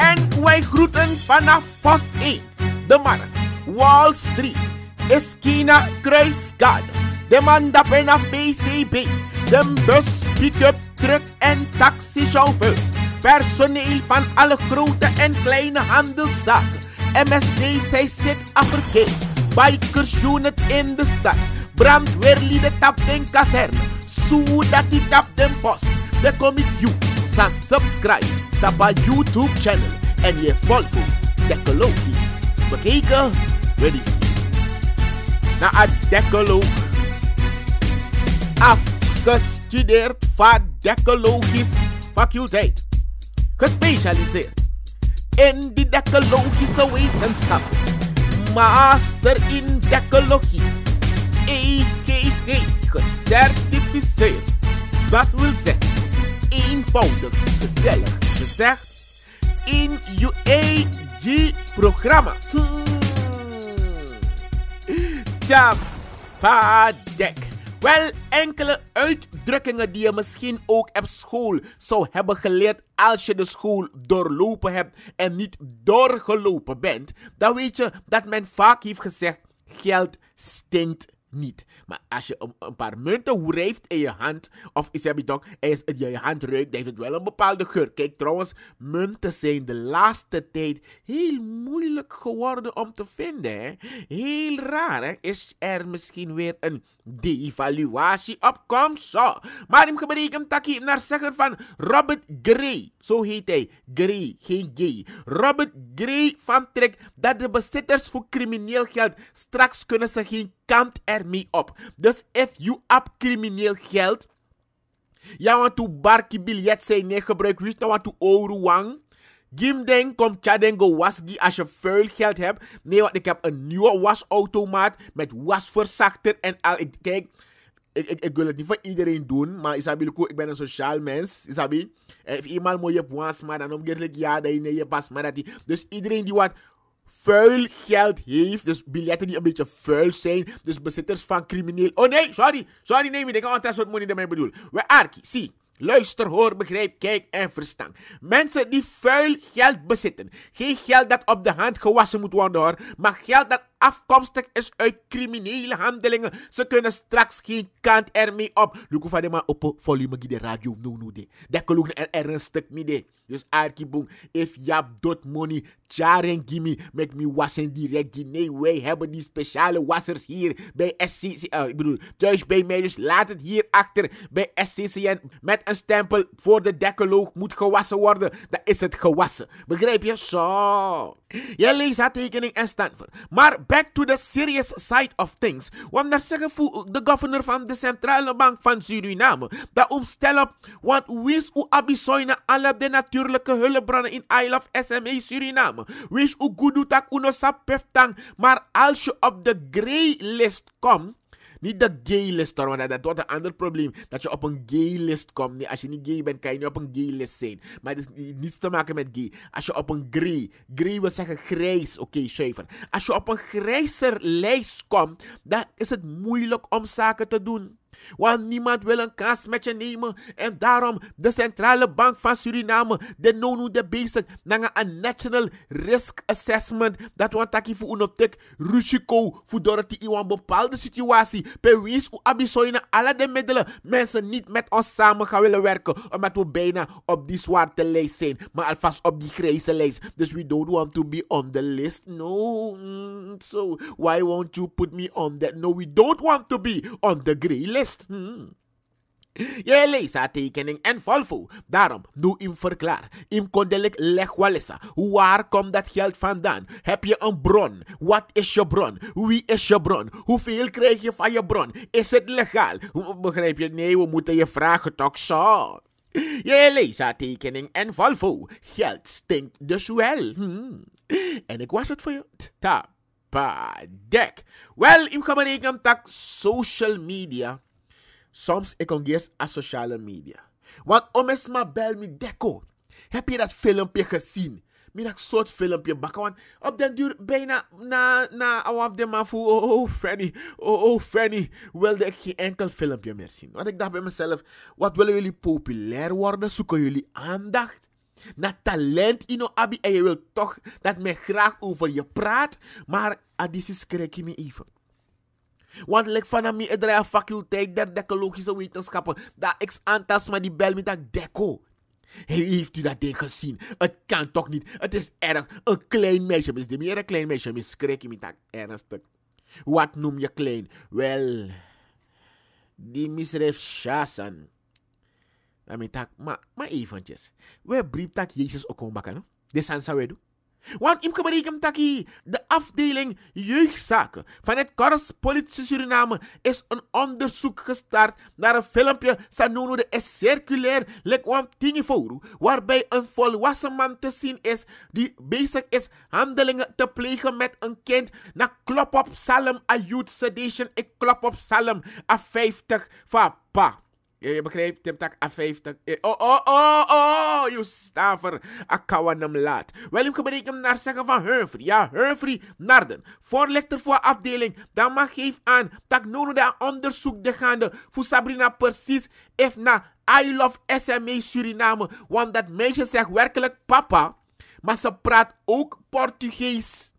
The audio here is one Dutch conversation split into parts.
En wij groeten vanaf Post 1, de Markt, Wall Street, Esquina God. de Mandapena BCB, de bus, pick-up, truck en taxichauffeurs, personeel van alle grote en kleine handelszaken, MSD, zij zit afgekeerd. bikers unit in de stad, brandweerlieden tap den kazerne, dat die tap den post, de comic you. sa subscribe tapa YouTube channel en je volgt Dekkelogisch. Bekeken? Wil je Na a een dekkeloog. Afgestudeerd van Dekkelogisch faculteit. Gespecialiseerd in de dekkelogische wetenschap. Master in dekkologie. EGG gecertificeerd. Dat wil zeggen eenvoudig, gezellig gezegd in UAG-programma. Hmm. Tapadek. Wel enkele uitdrukkingen die je misschien ook op school zou hebben geleerd als je de school doorlopen hebt en niet doorgelopen bent. Dan weet je dat men vaak heeft gezegd, geld stinkt niet. Maar als je een, een paar munten wrijft in je hand, of is heb je toch, als je je hand ruikt, heeft het wel een bepaalde geur. Kijk trouwens, munten zijn de laatste tijd heel moeilijk geworden om te vinden. Heel raar, hè? Is er misschien weer een devaluatie op? Kom zo. Maar hem heb dat hij naar zeggen van Robert Gray, zo heet hij, Gray, geen G. Robert Gray van Trek dat de bezitters voor crimineel geld straks kunnen ze geen kamt mee op. Dus if you up crimineel geld, ja want to barki biljet zijn nee gebruik, wist nou want to Gim Gimden kom Chadengo wasgi als je veel geld hebt. Nee, want ik heb een nieuwe wasautomaat met wasverzachter en al. Ik, kijk, ik, ik, ik wil het niet voor iedereen doen, maar Isabi, ik ben een sociaal mens. Isabi, if iemand mooie points, maar dan omgekeerd, ja, dat je nee, je pas, maar dat die. Dus iedereen die wat vuil geld heeft. Dus biljetten die een beetje vuil zijn. Dus bezitters van crimineel. Oh nee, sorry. Sorry, nee, ik kan altijd soort money daarmee bedoel. We Arki, zie. Luister, hoor, begrijp, kijk en verstaan. Mensen die vuil geld bezitten. Geen geld dat op de hand gewassen moet worden Maar geld dat afkomstig is uit criminele handelingen. Ze kunnen straks geen kant ermee op. Luku van de op volume de radio no no de. Dekkelu er stuk stuk de. Dus boom. if jab dot money, tjaren gimme, make me wassen direct. Nee, wij hebben die speciale wassers hier bij SCC. Uh, eh, ik bedoel, thuis bij mij, dus laat het hier achter bij SCCN met een stempel voor de dekkeloog moet gewassen worden. Dan is het gewassen. Begrijp je? Zo. Je leest haar tekening en stand voor. Maar back to the serious side of things. Want daar zeggen de governor van de Centrale Bank van Suriname. Dat stel op, want wist u abisoine alle de natuurlijke hulpbronnen in of SME Suriname. Wist u goed tak uno peftang. Maar als je op de grey list komt, niet dat gay list hoor, want dat wordt een ander probleem. Dat je op een gay list komt. Nee, als je niet gay bent, kan je niet op een gay list zijn. Maar het is niets te maken met gay. Als je op een grey, grey wil zeggen grijs, oké, okay, Als je op een grijzer lijst komt, dan is het moeilijk om zaken te doen. Want niemand wil een kans met je nemen. En daarom de Centrale Bank van Suriname, de nonu de bezig naar een National Risk Assessment. Dat want taki voor een optek risico voor Dorothy in een bepaalde situatie. Per wees u abisoine alle de middelen mensen niet met ons samen gaan willen werken. Omdat we bijna op die zwarte lijst zijn. Maar alvast op die grijze lijst. Dus we don't want to be on the list. No. Mm, so why won't you put me on that? No, we don't want to be on the grey list. Je hmm. leest tekening en Volvo. Daarom, doe hem verklaar. Im kondelijk leg walissa. Waar komt dat geld vandaan? Heb je een bron? Wat is je bron? Wie is je bron? Hoeveel krijg je van je bron? Is het legaal? Begrijp je? Nee, we moeten je vragen toch zo. Je leest haar tekening en Volvo. Geld stinkt dus wel. Hmm. En ik was het voor je. dek. Wel, ik ga berekenen dat social media Soms ik aan sociale media. Want om eens maar bel me deko. Heb je dat filmpje gezien? Mijn dat soort filmpje bakken. Want op den duur bijna na, na af de man Oh, oh, Fanny. Oh, oh, Fanny. Wilde ik geen enkel filmpje meer zien. Want ik dacht bij mezelf. Wat willen jullie populair worden? Zoeken jullie aandacht? Na talent ino abi. En je wilt toch dat men graag over je praat. Maar adis ah, is krijg je me even. Want lek van mi edra faculteit der decologische wetenschappen. Dat ik aantast, maar die bel met dat deco. Heeft u dat ding gezien? Het kan toch niet? Het is erg. Een klein meisje. Is de meer een klein meisje? Miskreek je met dat ernstig. Wat noem je klein? Wel, die misref Shasan. Maar, maar eventjes. We brief dat Jezus ook kan bakken. Dit zijn we doen. Want im gebrekem taki, de afdeling jeugdzaken van het Korps Politie Suriname is een onderzoek gestart naar een filmpje Sanono de is circulair lekwam waarbij een volwassen man te zien is die bezig is handelingen te plegen met een kind na klop op Salem a Youth Sedation, ik klop op Salem a 50 van pa. Je, je begrijpt, tak A50. Eh, oh, oh, oh, oh, je staver. Akawanam laat. Wel, gebreken naar zeggen van Humphrey. Ja, Humphrey Narden. Voorlichter voor afdeling. Dan mag geef aan. Tak nono dat onderzoek de gaande. Voor Sabrina precies. even naar I love SMA Suriname. Want dat meisje zegt werkelijk papa. Maar ze praat ook Portugees.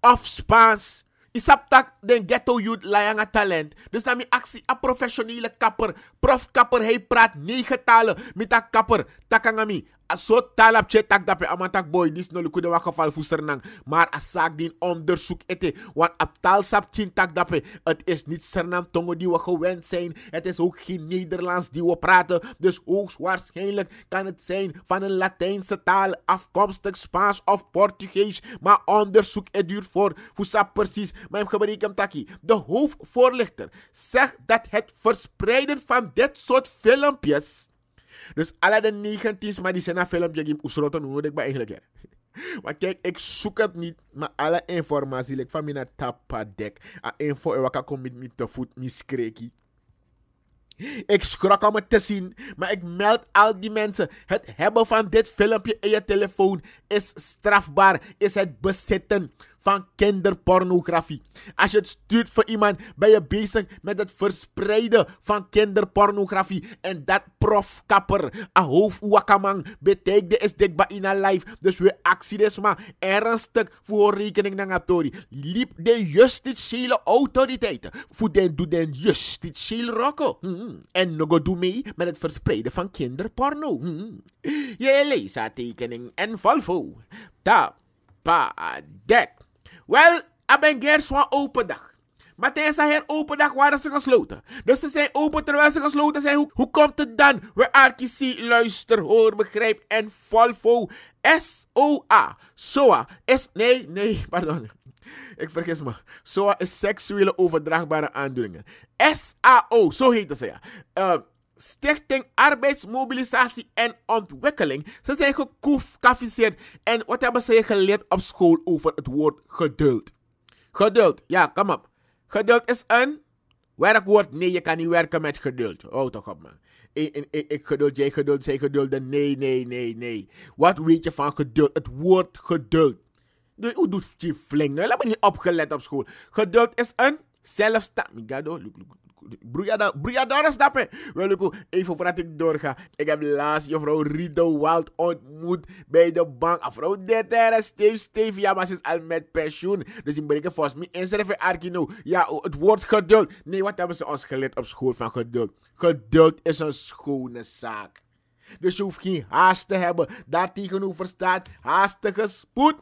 Of Spaans. isap tak den ghetto youth layanga talent. Dus nami aksi a professionele kapper. Prof kapper hei praat nege talen. Mita kapper takangami. zo talap che tak dape amatak boy dis no likude de fal fusernang maar a saak din onderzoek ete want a sap chin tak dape het is niet sernam tongo die we gewend zijn het is ook geen Nederlands die we praten dus hoogstwaarschijnlijk kan het zijn van een Latijnse taal afkomstig Spaans of Portugees maar onderzoek het duurt voor fusap precies mijn gebrekem taki de hoofdvoorlichter zegt dat het verspreiden van dit soort filmpjes dus alle de 19's, maar die zijn een filmpje in Oesrotten nodig, maar eigenlijk. Want kijk, ik zoek het niet, maar alle informatie ik van mijn tapadek. A ah, info wat ik kom met me voet, Ik schrok om het te zien, maar ik meld al die mensen. Het hebben van dit filmpje in je telefoon is strafbaar, is het bezitten van kinderpornografie. Als je het stuurt voor iemand, ben je bezig met het verspreiden van kinderpornografie. En dat prof kapper, ahoof wakamang, betekent is dik bij in life. Dus we acties maar ernstig voor rekening naar Tori. Liep de justitiële autoriteiten. Voor den doe den justitiële rokken. Hm, hm. En nog doe mee met het verspreiden van kinderporno. Hm, je leest haar tekening en valvo. Ta, pa, dek. Wel, Abenger ben een open dag. Maar tijdens haar open dag waren ze gesloten. Dus ze zijn open terwijl ze gesloten zijn. Hoe, komt het dan? We Arkisi luister, hoor, begrijp en Volvo SOA. SOA is. Nee, nee, pardon. Ik vergis me. SOA is seksuele overdraagbare aandoeningen. S A O, zo heette ze ja. Uh, Stichting Arbeidsmobilisatie en Ontwikkeling. Ze zijn gekoefkaficeerd. En wat hebben ze geleerd op school over het woord geduld? Geduld, ja, kom op. Geduld is een werkwoord. Nee, je kan niet werken met geduld. Oh, toch op, man. Ik, ik, ik geduld, jij geduld, zij geduld. Nee, nee, nee, nee. Wat weet je van geduld? Het woord geduld. Hoe doet je flink? Nou, laat me niet opgelet op school. Geduld is een zelfstandig. Migado, look, Broeiadora stappen. Wel, ik even voordat ik doorga. Ik heb laatst juffrouw Rido Wild ontmoet bij de bank. Afro ah, dit Steve, Steve. Ja, maar ze is al met pensioen. Dus ik breken volgens mij inschrijven, Arkino. Ja, het woord geduld. Nee, wat hebben ze ons geleerd op school van geduld? Geduld is een schone zaak. Dus je hoeft geen haast te hebben. Daartegenover staat haastige spoed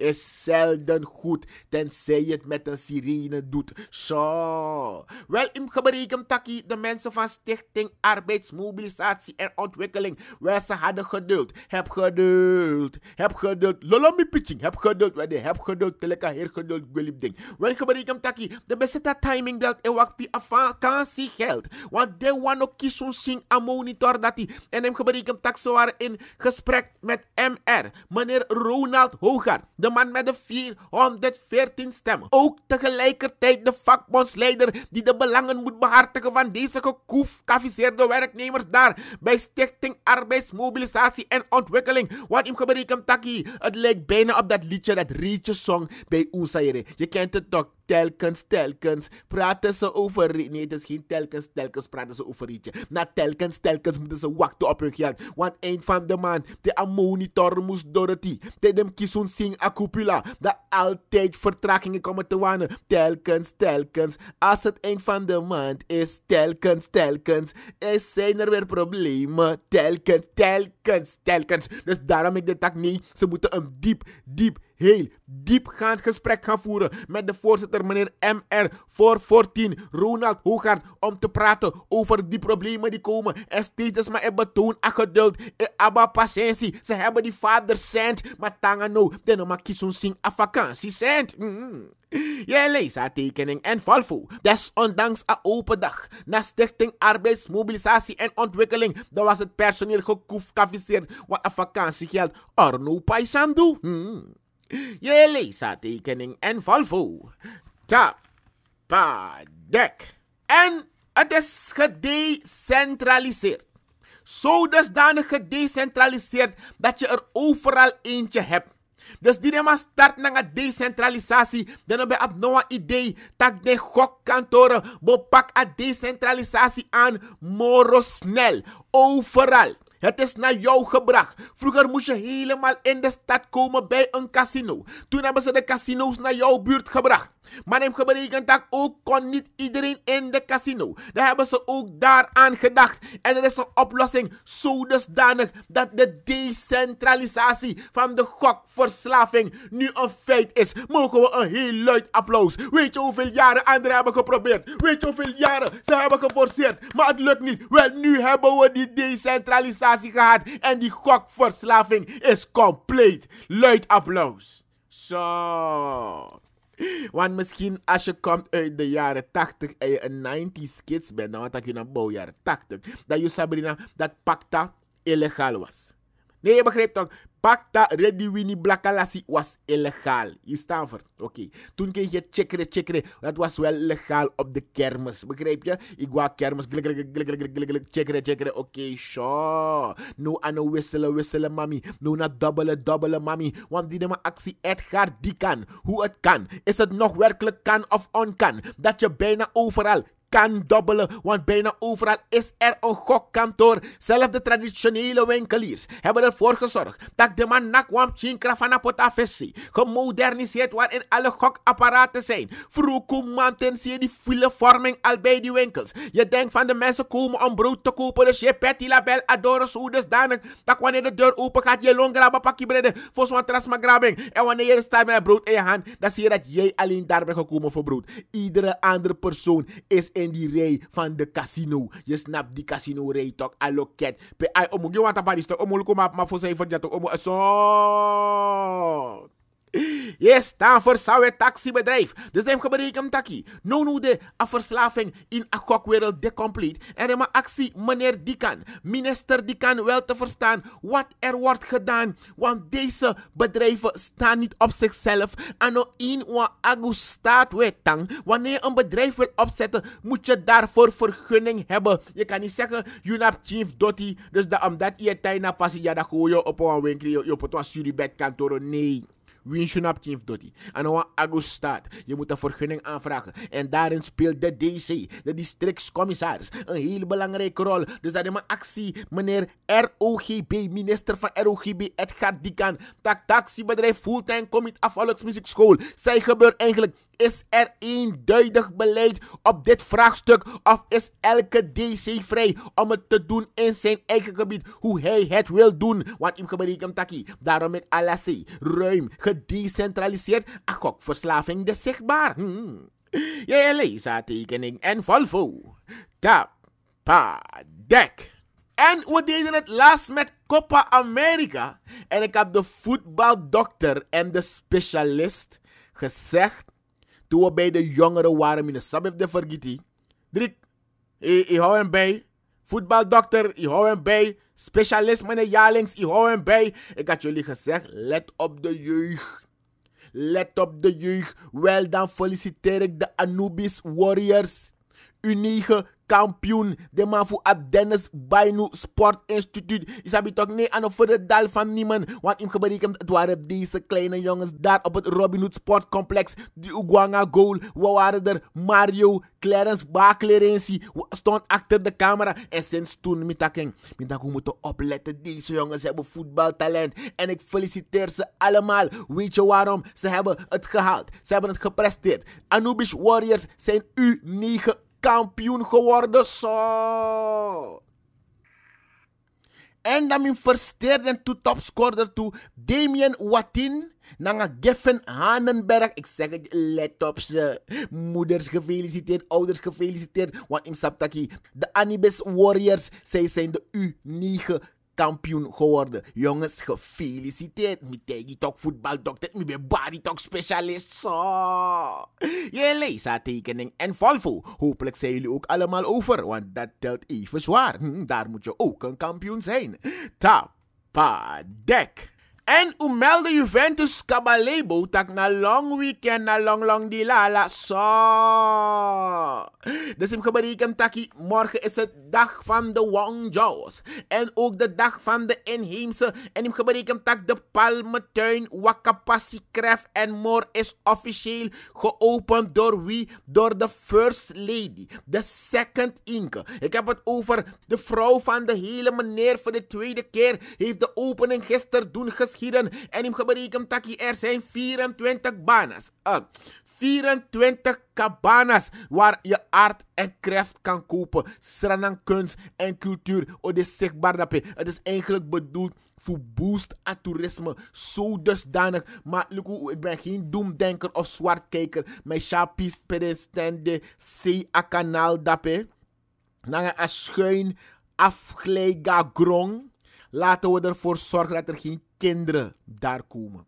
is zelden goed, tenzij het met een sirene doet. Zo. Wel im gebreken takkie de mensen van Stichting Arbeidsmobilisatie en Ontwikkeling. Wel, ze hadden geduld. Heb geduld. Heb geduld. Lolomi pitching. Heb geduld. we heb geduld. Teleka heer geduld. Gulip ding. Wel gebreken takkie. De beste timing dat en wacht die vakantie geldt. Want de one ook kiezen zien aan monitor dat die. En in gebreken tak ze waren in gesprek met MR. Meneer Ronald Hoogard. De man met de 414 stemmen. Ook tegelijkertijd de vakbondsleider die de belangen moet behartigen van deze gekoefkafiseerde werknemers daar bij Stichting Arbeidsmobilisatie en Ontwikkeling. Wat hem gebreken taki. Het lijkt bijna op dat liedje, dat Rietje song bij Oesaire. Je kent het toch? telkens, telkens praten ze over rietje. Nee, het is geen telkens, telkens praten ze over iets. Na telkens, telkens moeten ze wachten op hun geld. Want een van de man, de monitor moest Dorothy, te dem kisun sing acupula, dat altijd vertragingen komen te wanen. Telkens, telkens, als het een van de maand is, telkens, telkens, is zijn er weer problemen. Telkens, telkens, telkens. Dus daarom ik de tak niet, ze moeten een diep, diep, heel diepgaand gesprek gaan voeren met de voorzitter, meneer MR, voor Ronald Hoogard, om te praten over die problemen die komen. En steeds dus maar in betoon en geduld, en abba patiëntie. Ze hebben die vader cent, maar tangano, den nou oma kisun sing a vakantie cent. Mm. -hmm. Jij leest haar tekening en Volvo. Desondanks een open dag. Na Stichting Arbeidsmobilisatie en Ontwikkeling. Dan was het personeel gekoefkaviseerd. Wat een vakantiegeld Arno Paisandu. Mm -hmm. Je tekening en Valvo. Dek. En het is gedecentraliseerd. Zo dusdanig gedecentraliseerd dat je er overal eentje hebt. Dus die nema start na decentralisatie. Dan heb je nou een idee dat de gokkantoren pak a decentralisatie aan moro snel. Overal. Het is naar jou gebracht. Vroeger moest je helemaal in de stad komen bij een casino. Toen hebben ze de casino's naar jouw buurt gebracht. Maar neem gebreken dat ook kon niet iedereen in de casino. Daar hebben ze ook daaraan gedacht. En er is een oplossing zo dusdanig dat de decentralisatie van de gokverslaving nu een feit is. Mogen we een heel luid applaus. Weet je hoeveel jaren anderen hebben geprobeerd? Weet je hoeveel jaren ze hebben geforceerd? Maar het lukt niet. Wel, nu hebben we die decentralisatie medicatie gehad en die gokverslaving is compleet. Luid applaus. Zo. Want misschien als je komt uit de jaren 80 en je een 90s kids bent, dan wat ik je een jaren 80, dat je Sabrina dat pacta illegaal was. Nee, je begrijpt toch? Pacta Rediwini Blakalasi was illegaal. Je staat voor. Oké. Okay. Toen kreeg je checkere, checkere. Dat was wel legaal op de kermis. Begrijp je? Ik wou kermis. Checkere, checkere. Oké, okay, sure. No aan ah, nou, wisselen, wisselen, mami. Nu na nou, dubbele, dubbele, mami. Want die nemen actie Edgar, die kan. Hoe het kan. Is het nog werkelijk kan of onkan? Dat je bijna overal kan dobbelen, want bijna overal is er een gokkantoor. Zelfs de traditionele winkeliers hebben ervoor gezorgd dat de man nakwam Chinkravanapotavissi gemoderniseerd waarin alle gokapparaten zijn. Vroeger manten zie je die filevorming al bij die winkels. Je denkt van de mensen komen om brood te kopen, dus je petit label adore zo dusdanig dat wanneer de deur open gaat, je long grabben pakje breden voor zo'n trasmagrabbing. En wanneer je staat met brood in je hand, dan zie je dat jij alleen daar bent gekomen voor brood. Iedere andere persoon is in die rij van de casino. Je snapt die casino rij toch alloket. Pe ai omu gewanta barista omu lukuma ma fosai voor dat omu so eh, je staat voor het taxibedrijf. Dus neem gebreken taki. No nu de verslaving in akokwereld de compleet En een actie meneer Dikan, minister Dikan wel te verstaan wat er wordt gedaan. Want deze bedrijven staan niet op zichzelf. En nou, in wat agu staat wetang. Wanneer een bedrijf wil opzetten, moet je daarvoor vergunning hebben. Je kan niet zeggen, je chief dotti. Dus dat omdat je tijd na passie, ja, dat gooi op een winkel, je op een suribet kantoor. Nee. Winsjonap heeft Dotti. En dan Je moet een vergunning aanvragen. En daarin speelt de DC, de districtscommissaris, een heel belangrijke rol. Dus dat is mijn actie, meneer ROGB, minister van ROGB, Edgar Dikan. Tak taxibedrijf fulltime commit af Volksmuziekschool. Zij gebeurt eigenlijk. Is er eenduidig beleid op dit vraagstuk? Of is elke DC vrij om het te doen in zijn eigen gebied? Hoe hij het wil doen. Want ik gebruik hem Daarom met Alassie. Ruim gedecentraliseerd gokverslaving dus zichtbaar. Hmm, hmm. Jij leest tekening en Volvo. Tap, pa, dek. En we deden het laatst met Copa America. En ik heb de voetbaldokter en de specialist gezegd. Toen we bij de jongeren waren in de suburb de Vergiti. Drie, ik hou hem bij. Voetbaldokter, ik hou hem bij. Specialist, meneer Jalings, ik hou hem bij. Ik had jullie gezegd, let op de jeugd. Let op de jeugd. Wel dan feliciteer ik de Anubis Warriors. Unieke kampioen. De man voor Dennis Bainu Sport Instituut. Je hebt toch niet aan de dal van niemand. Want heb berekend het waren deze kleine jongens daar op het Robin Hood Sportcomplex. Die Uguanga goal. We waren er Mario, Clarence Baklerensi. Stond achter de camera. En sinds toen, mitaking. Mitak, we moeten opletten. Deze jongens hebben voetbaltalent. En ik feliciteer ze allemaal. Weet je waarom? Ze hebben het gehaald. Ze hebben het gepresteerd. Anubis Warriors zijn U9 kampioen geworden zo. En dan mijn versterden toe topscorer to Damien Watin. Nanga Geffen Hanenberg. Ik zeg het, let op ze. Moeders gefeliciteerd, ouders gefeliciteerd. Want in Saptaki, de Anibis Warriors, zij zijn de U9 Kampioen geworden. Jongens, gefeliciteerd. Mitegi Talk voetbaldokter, mi ben body talk specialist. Zo. Je leest haar tekening en Volvo. Hopelijk zijn jullie ook allemaal over, want dat telt even zwaar. Hm, daar moet je ook een kampioen zijn. dek. En u meldde Juventus Cabalebo tak na long weekend na long long di lala. So. Dus hem geberekend taki, morgen is het dag van de Wangjaws. En ook de dag van de inheemse. En hem geberekend tak de Palmetuin Wakapasi Kref en Moor is officieel geopend door wie? Door de First Lady. De Second Inke. Ik heb het over de vrouw van de hele meneer voor de tweede keer. Heeft de opening gisteren doen geschreven geschieden. En ik berekent dat er zijn 24 banas. Uh, 24 cabanas waar je aard en kracht kan kopen. Stranan kunst en cultuur. Het oh, is zichtbaar dat Het is eigenlijk bedoeld voor boost aan toerisme. Zo dusdanig. Maar ik ben geen doemdenker of zwartkijker. Mijn chapis peristende C a kanaal dappe. Naar een schuin afglijga grong. Laten we ervoor zorgen dat er geen kinderen daar komen.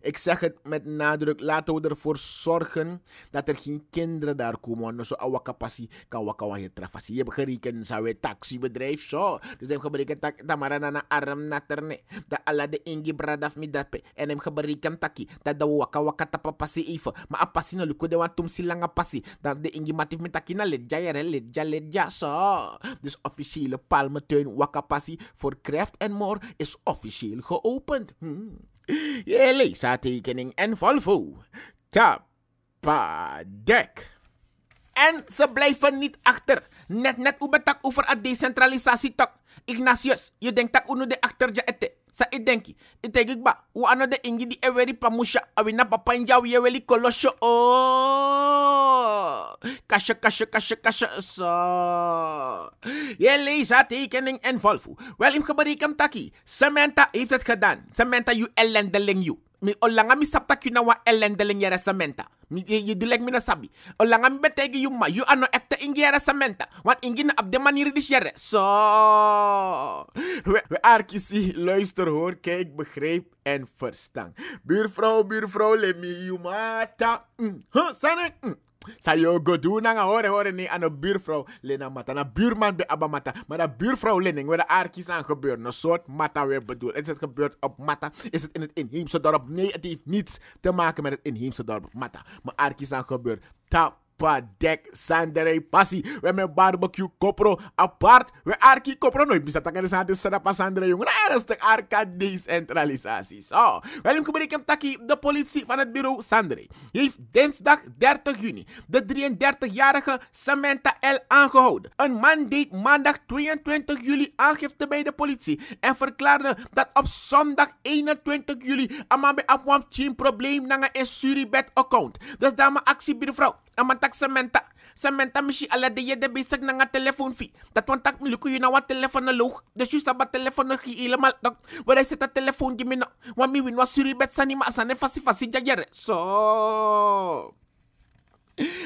Ik zeg het met nadruk, laten we ervoor zorgen dat er geen kinderen daar komen. Want zo oude kapasie kan hier trafasi. Je hebt gereken, zou je taxibedrijf zo. Dus hem gebreken tak, tamara nana arm naterne. Da alla de ingi bradaf mi dape. En hem gebreken taki, dat de waka waka tapapasi even. Maar apasi no luko de tum silanga pasi. Dat de ingi matif mi taki na ledja jere, ledja ledja zo. Dus officiële palmetuin waka passie voor craft en More is officieel geopend. Hmm. Je leest haar tekening en Volvo. Tapadek. En ze blijven niet achter. Net net u betak over a decentralisatie tok. Ignatius, je denkt dat nu de achter je ette. sa i denki i tegi gba u anode ingi di eweri pamusha awina papa inja wi eweli kolosho o oh. kasha kasha kasha kasha so jullie zaten tekening en volfu well im gebreek taki Samantha heeft het gedaan Samantha you ellendeling you mi olangami mi sabta kina wa elendeleng yara samenta mi ye dilek mi na sabi Olangami mi betegi yuma yu ano ekta ingi yara samenta wan ingi na abde manier dis yara so we, we arkisi luister hoor kijk begreep en verstaan buurvrouw buurvrouw lemi yumata mm, huh, sanek mm. Sayo do nanga hore hore ni ano buurvrouw lena mata. Na buurman be Abamata, mata. Maar dat buurvrouw lening waar de aardkies aan gebeurt. Een soort mata weer bedoeld. Is het gebeurd op mata? Is het in het inheemse dorp? Nee, het heeft niets te maken met het inheemse dorp mata. Maar aardkies aan gebeurt. Ta pa dek sandere passie, we een barbecue kopro apart we arki kopro noi bisa takare sante serapa sandere na arka decentralisatie zo oh, welkom gebrekem taki de politie van het bureau sandere heeft dinsdag 30 juni de 33-jarige Samantha L aangehouden een man deed maandag 22 juli aangifte bij de politie en verklaarde dat op zondag 21 juli amabe apwam team probleem nanga in Suribet account dus dame actie bij de vrouw amanta tak Samantha. Samantha mishi ala de ye de bisak na nga telephone fi. Dat wan tak miluku yu na wa telephone na loh. De shu sabat telephone na ki ila mal. Dok, wadai seta telephone gimi na. Wa mi win wa suri bet sani ma asane fasi fasi jagyare. So...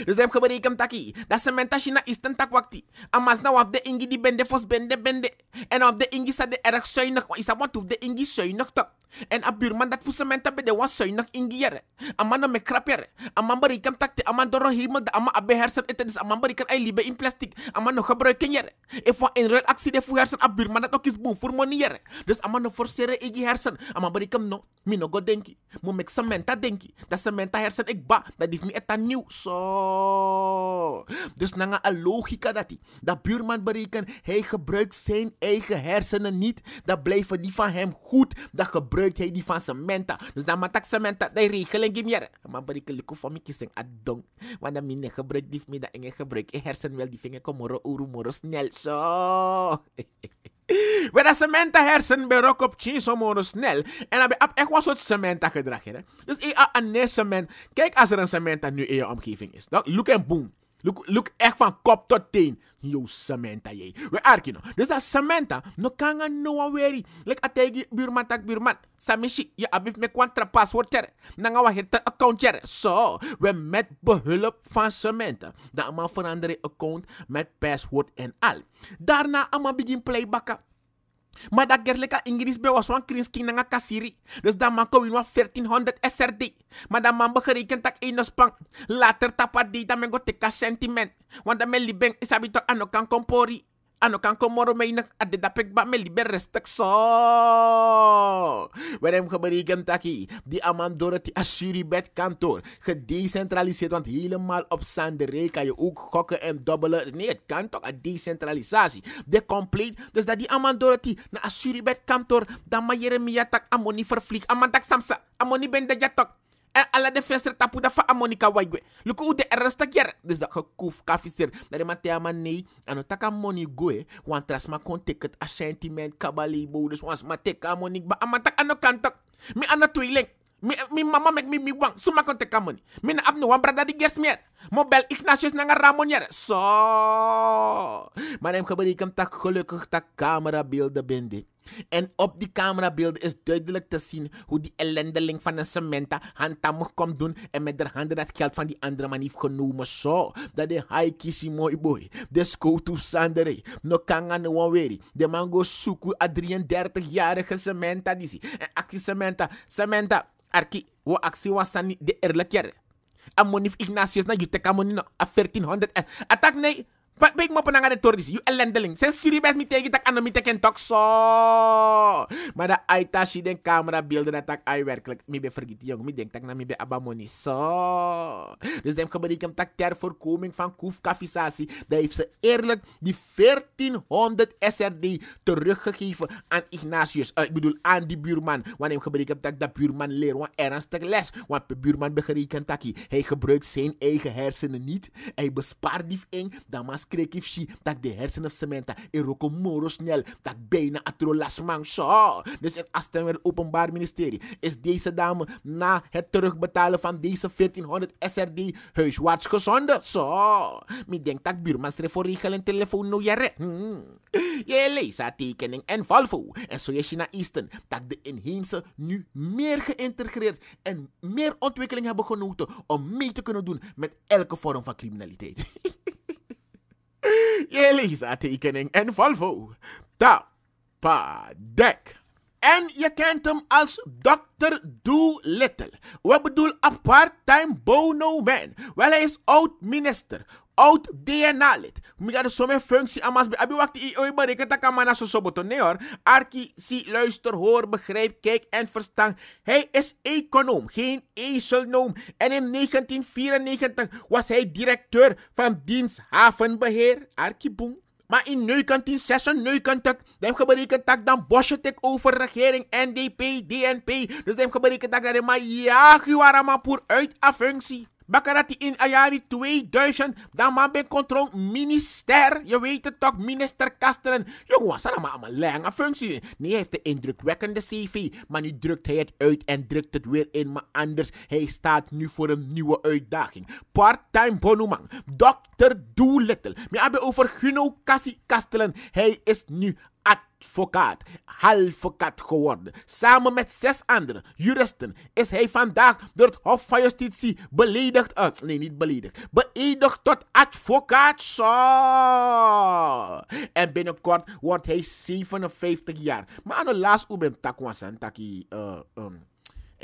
Rizem khabari ikam taki. Da Samantha shi na istan tak wakti. Amaz na wafde ingi di bende fos bende bende. And wafde ingi sa de erak shoy nak. Isa wa tuf de ingi shoy nak tak. En a buurman dat voor cementen tabe de wan suinig ingiere. Aman no me krapere. Aman takte aman door hemel de aman abe hersen eten dus aman berikan ei libe in plastic. Aman no gebruiken jere. If van in real actie de voor hersen a dat ook is boom voor Dus aman no forceren egi hersen. Aman berikan no. Mi no go denki. Mo mek sementa denki. Dat sementa hersen ik ba. Dat is mi etan nieuw. so, Dus nanga a logica dat die. Dat buurman bereken, Hij gebruikt zijn eigen hersenen niet. Dat blijven die van hem goed. Dat gebruikt gebruikt die van zijn menta. Dus dan maakt zijn menta die regeling meer. Maar bij ik lekker van mijn kiezen adong. Want dan mijn gebruik die mij dat gebruik. Ik hersen wel die vinger kom moro uru moro snel zo. Weda cementa hersen berok op chin moro snel. En dan heb echt wat soort cementa gedrag. Dus ik aan een cement. Kijk als er een cementa nu in je omgeving is. Dan look en boom. Look, look echt van kop tot teen. Yo, Samantha, jij. We arkino. Dus dat Samantha, no kanga no one Like Lek ategi buurman tak buurman. Samishi, je abif me kwantra password ter. Nanga wa hitter account ter. So, we met behulp van Samantha. Dan ama veranderen account met password en al. Daarna ama begin playbacka. Maar dat gerleka Ingris be was wan krins en kasiri. Dus dat man kowin 1400 SRD. Maar dat man begerekend tak enos pang. Later tapa di dat men go teka sentiment. Want dat men libeng isabi kan kompori ano kan komoro may nak adedapek ba me liber restek so. we geberigen taki, die amandore ti assuribet kantoor, gedecentraliseerd, want helemaal op Sanderé kan je ook gokken en dobbelen. Nee, het kan toch, een decentralisatie. De complete. dus dat die amandore ti na assuribet kantoor, dan ma jeremia tak amoni vervlieg, amandak samsa, amoni ben de jatok. En alle de tapu da fa Monica waigwe. Luku u de ernstig kier. Dus dat gekoef kafister, Dat de matea man nee. Ano taka money goe. Want tras ma kon ticket a sentiment kabali bo. Dus wans ma teka ba. Amatak ano kantak. Mi ano tweeling. Mi, mi mama mek mi mi wang. Suma kon teka money. Mi na abno wan brada di gers Mobel Ignatius nanga Ramon yer. So. Maar neem gebruik tak gelukkig tak camera beelden bindi. En op die camerabeelden is duidelijk te zien hoe die ellendeling van een cementa handtammig komt doen en met de handen dat geld van die andere man heeft genomen. Zo, dat de haikisi mooi boy. De skotu sandere. No kanga no waweri. De mango suku a 33-jarige cementa die zie. En actie cementa, cementa, arki, wo actie was de eerlijke. Amonif Ignatius na nou, juteka monino a 1400. Attack nee. Wat ben ik na de tordis, yu elendeling. Sen suri bet mi tegi tak ano tok Maar da Aitashi den camera beelden dat ik ai werkelijk. Mi be jong, mi denk na mi be abamoni zo. Dus dem gebedik hem tak ter voorkoming van koefkafisatie. Dat heeft ze eerlijk die 1400 SRD teruggegeven aan Ignatius. ik bedoel aan die buurman. Want hem gebedik hem tak dat buurman leer. Want ernstig les. Want de buurman begerekend takkie. Hij gebruikt zijn eigen hersenen niet. Hij bespaart die eng. Dan kreeg dat de hersenen cementa eroko moro snel dat bijna atrolas mang zo. Dus in afstemming het openbaar ministerie is deze dame na het terugbetalen van deze 1400 SRD huiswaarts gezonden. Zo. me denk dat buurmans voor regelen telefoon no jere. Hmm. Je leest haar tekening en Valvo. En zo is je naar Easton dat de inheemse nu meer geïntegreerd en meer ontwikkeling hebben genoten om mee te kunnen doen met elke vorm van criminaliteit. Elisa tekening en Volvo. dek. En je kent hem als Dr. Doolittle. We bedoelen a part-time bono man. Wel, hij is oud-minister out de nalit. Migado some functie amas be. Abi wakti i oi bereken tak amana so soboto nee hoor. Arki zie, luister, hoor, begrijp, kijk en verstaan. Hij is econoom, geen ezelnoom. En in 1994 was hij directeur van diensthavenbeheer havenbeheer. Arki boom. Maar in 1996, dan geberekend dat dan Bosje tek over regering NDP, DNP. Dus dan geberekend dat dan maar ja, Guarama uit a functie. Bakarati in Ayari 2000, dan man ben controle minister. Je weet het toch, minister Kastelen. Jongen, dat maar een lange functie. Nee, hij heeft een indrukwekkende CV, maar nu drukt hij het uit en drukt het weer in. Maar anders, hij staat nu voor een nieuwe uitdaging. Part-time bonumang, dokter Doolittle. We hebben over Guno Cassie Kastelen. Hij is nu at advocaat, halvocaat geworden. Samen met zes andere juristen is hij vandaag door het Hof van Justitie beledigd, uit. nee niet beledigd, beëdigd tot advocaat. Zo. En binnenkort wordt hij 57 jaar. Maar aan de laatste u bent takwasantaki. Uh,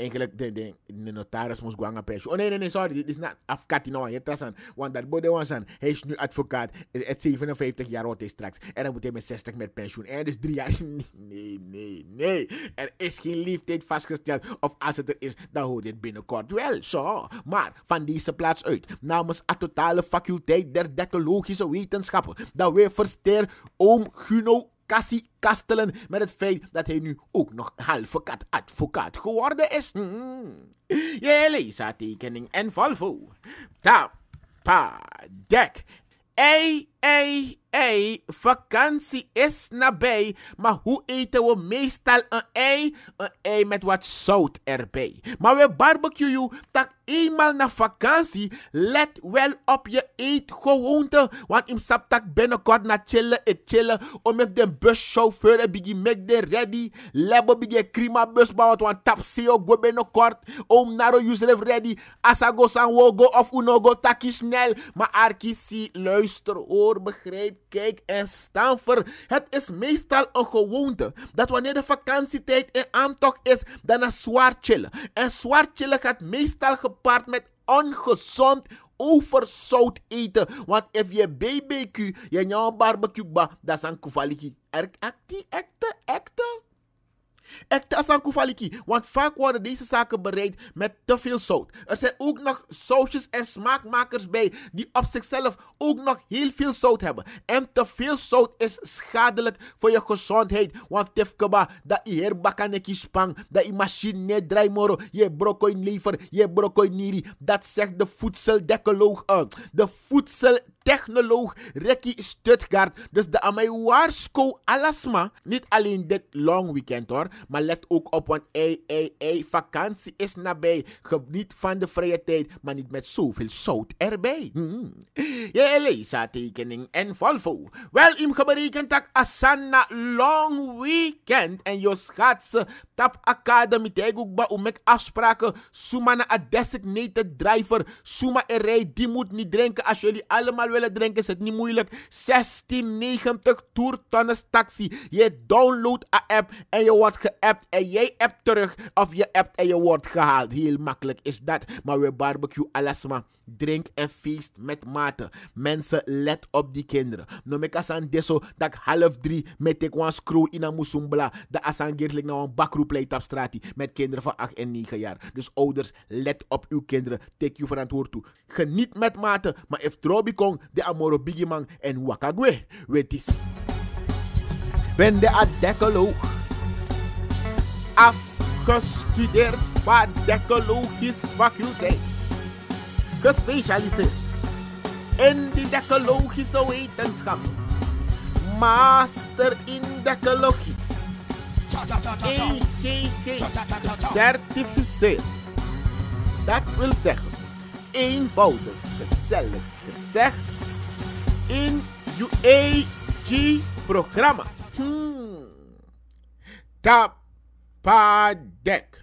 eigenlijk de, de, de notaris moest gaan pensioen. Oh nee, nee, nee, sorry, dit is niet in je trasan. Want dat bode was aan, hij is nu advocaat, het eh, eh, 57 jaar oud is straks. En dan moet hij met 60 met pensioen. En dus drie jaar. Nee, nee, nee. Er is geen leeftijd vastgesteld. Of als het er is, dan hoort dit binnenkort wel. Zo. Maar van deze plaats uit, namens de totale faculteit der dekologische wetenschappen, dat weer versterken oom Guno cassie kastelen met het feit dat hij nu ook nog halve kat advocaat geworden is. Hmm. Je lees haar tekening en Volvo. Tapa, dek, ei Ei, ei, vakantie is nabij. Maar hoe eten we meestal een ei? Een ei met wat zout erbij. Maar we barbecuen tak eenmaal na vakantie. Let wel op je eetgewoonte. Want in saptak binnenkort na chillen en chillen. Om met de buschauffeur bigi make de ready. Lebo begin krima bus bouwt. Want tap seo go binnenkort. Om naro yusref ready. Asago san go of unogo taki snel. Maar arki si luister hoor begrijp, kijk en staan voor. Het is meestal een gewoonte dat wanneer de vakantietijd in aantocht is, dan een zwaar chillen. En zwaar chillen gaat meestal gepaard met ongezond overzout eten. Want if je BBQ, je jouw barbecue dat is een kovaliki. En kufaliki, want vaak worden deze zaken bereid met te veel zout. Er zijn ook nog sausjes en smaakmakers bij die op zichzelf ook nog heel veel zout hebben. En te veel zout is schadelijk voor je gezondheid. Want tefkeba, dat je herbakaneki spang, dat je machine draaimoro, je broccoli lever, je broccoli niri. Dat zegt de voedseldekoloog, eh, de voedsel technoloog Ricky Stuttgart. Dus de aan Warsko alasma. Niet alleen dit long weekend hoor. Maar let ook op, want ey, ey, ey, vakantie is nabij. Geniet van de vrije tijd, maar niet met zoveel zout erbij. Hmm. Je Elisa tekening en Volvo. Wel, im geberekend dat Asana long weekend. En je schatse tap academy tegukba om met afspraken. Suma na a designated driver. Suma er rij, die moet niet drinken als jullie allemaal wil willen drinken, is het niet moeilijk. 1690 toertonnes taxi. Je downloadt een app en je wordt geappt en jij appt terug. Of je appt en je wordt gehaald. Heel makkelijk is dat. Maar we barbecue alasma. Drink en feest met mate. Mensen, let op die kinderen. als een deso dat half drie met ik screw in een musumbla. De geertelijk naar nou een bakroepleit op straat met kinderen van 8 en 9 jaar. Dus ouders, let op uw kinderen. Take je verantwoord toe. Geniet met mate, maar if trobi de Amoro Bigimang en Wakagwe. Wetis. Ben de adekoloog. Afgestudeerd vadekkologisch faculteit. Gespecialiseerd in de dekologische wetenschap. Master in dekologie. EGG certificeerd. Dat wil zeggen, eenvoudig, gezellig certo? in je programa. programma. Hmm.